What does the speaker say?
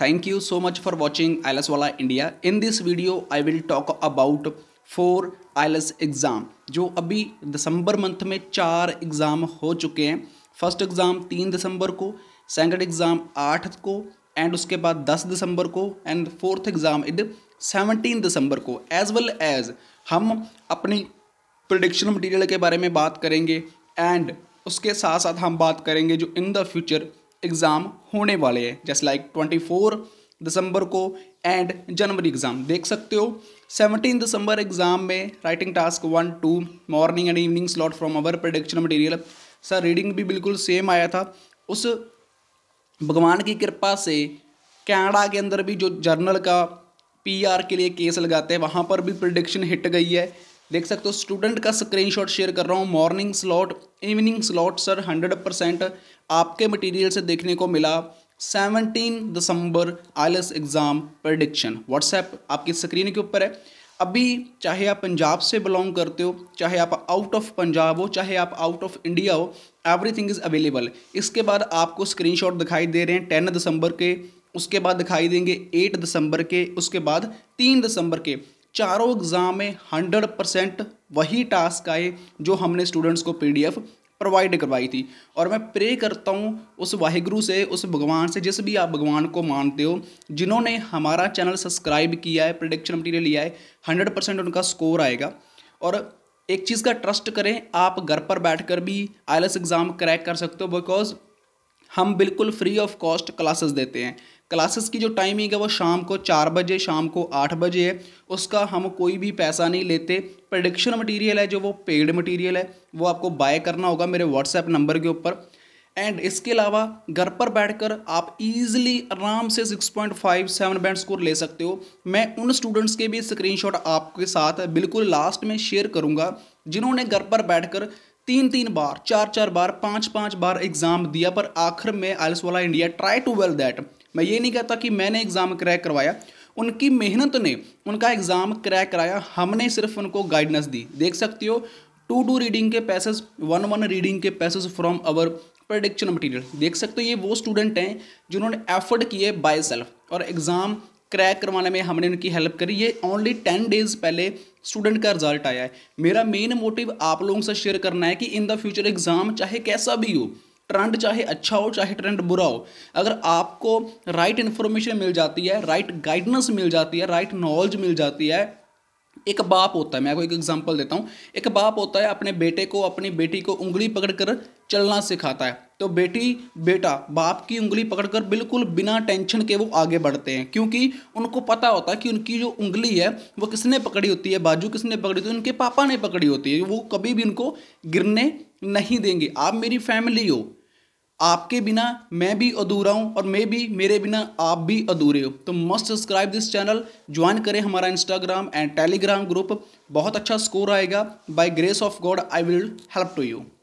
Thank you so much for watching IELTS Wala India. In this video, I will talk about four IELTS exam जो अभी दिसंबर month में चार exam हो चुके हैं फर्स्ट एग्ज़ाम तीन दिसंबर को सेकंड एग्ज़ाम आठ को एंड उसके बाद दस दिसंबर को and fourth exam is seventeen दिसंबर को एज वेल एज हम अपनी प्रोडिक्शन मटेरियल के बारे में बात करेंगे एंड उसके साथ साथ हम बात करेंगे जो इन द फ्यूचर एग्ज़ाम होने वाले हैं जस्ट लाइक ट्वेंटी फोर दिसंबर को एंड जनवरी एग्ज़ाम देख सकते हो सेवनटीन दिसंबर एग्ज़ाम में writing task one two morning and evening slot from our production material sir reading भी बिल्कुल सेम आया था उस भगवान की कृपा से कैनेडा के अंदर भी जो जर्नल का पीआर के लिए केस लगाते हैं वहाँ पर भी प्रोडिक्शन हिट गई है देख सकते हो स्टूडेंट का स्क्रीनशॉट शेयर कर रहा हूँ morning slot evening slot sir hundred percent आपके मटेरियल से देखने को मिला 17 दिसंबर एस एग्ज़ाम प्रडिक्शन व्हाट्सएप आपकी स्क्रीन के ऊपर है अभी चाहे आप पंजाब से बिलोंग करते हो चाहे आप आउट ऑफ पंजाब हो चाहे आप आउट ऑफ इंडिया हो एवरीथिंग इज़ अवेलेबल इसके बाद आपको स्क्रीनशॉट दिखाई दे रहे हैं टेन दिसंबर के उसके बाद दिखाई देंगे एट दिसंबर के उसके बाद तीन दिसंबर के चारों एग्ज़ाम में हंड्रेड परसेंट वही टास्क आए जो हमने स्टूडेंट्स को पीडीएफ प्रोवाइड करवाई थी और मैं प्रे करता हूँ उस वाहिगुरु से उस भगवान से जिस भी आप भगवान को मानते हो जिन्होंने हमारा चैनल सब्सक्राइब किया है प्रोडक्शन मटीरियल लिया है हंड्रेड परसेंट उनका स्कोर आएगा और एक चीज़ का ट्रस्ट करें आप घर पर बैठ कर भी आई एग्ज़ाम क्रैक कर सकते हो बिकॉज हम बिल्कुल फ्री ऑफ कॉस्ट क्लासेस देते हैं क्लासेस की जो टाइमिंग है वो शाम को चार बजे शाम को आठ बजे है उसका हम कोई भी पैसा नहीं लेते प्रडिक्शन मटेरियल है जो वो पेड मटेरियल है वो आपको बाय करना होगा मेरे व्हाट्सएप नंबर के ऊपर एंड इसके अलावा घर पर बैठकर आप इजीली आराम से सेवन बैंड स्कोर ले सकते हो मैं उन स्टूडेंट्स के भी स्क्रीनशॉट आपके साथ बिल्कुल लास्ट में शेयर करूंगा जिन्होंने घर पर बैठकर तीन तीन बार चार चार बार पाँच पाँच बार एग्ज़ाम दिया पर आखिर में आलिस वाला India try to well that मैं ये नहीं कहता कि मैंने एग्ज़ाम क्रैक करवाया उनकी मेहनत ने उनका एग्ज़ाम क्रैक कराया हमने सिर्फ उनको गाइडनेस दी देख सकते हो टू टू रीडिंग के पैसेज वन वन रीडिंग के passage from our prediction material देख सकते हो ये वो स्टूडेंट हैं जिन्होंने एफर्ट किए बाय सेल्फ और एग्ज़ाम क्रैक करवाने में हमने उनकी हेल्प करी ये ओनली टेन डेज़ पहले स्टूडेंट का रिजल्ट आया है मेरा मेन मोटिव आप लोगों से शेयर करना है कि इन द फ्यूचर एग्ज़ाम चाहे कैसा भी हो ट्रेंड चाहे अच्छा हो चाहे ट्रेंड बुरा हो अगर आपको राइट इन्फॉर्मेशन मिल जाती है राइट गाइडेंस मिल जाती है राइट नॉलेज मिल जाती है एक बाप होता है मैं आपको एक एग्जांपल देता हूँ एक बाप होता है अपने बेटे को अपनी बेटी को उंगली पकड़कर चलना सिखाता है तो बेटी बेटा बाप की उंगली पकड़कर बिल्कुल बिना टेंशन के वो आगे बढ़ते हैं क्योंकि उनको पता होता है कि उनकी जो उंगली है वो किसने पकड़ी होती है बाजू किसने पकड़ी होती है उनके पापा ने पकड़ी होती है वो कभी भी उनको गिरने नहीं देंगे आप मेरी फैमिली हो आपके बिना मैं भी अधूरा हूँ और मैं भी मेरे बिना आप भी अधूरे हो तो must subscribe this channel join करें हमारा इंस्टाग्राम एंड टेलीग्राम ग्रुप बहुत अच्छा स्कोर आएगा by grace of God I will help to you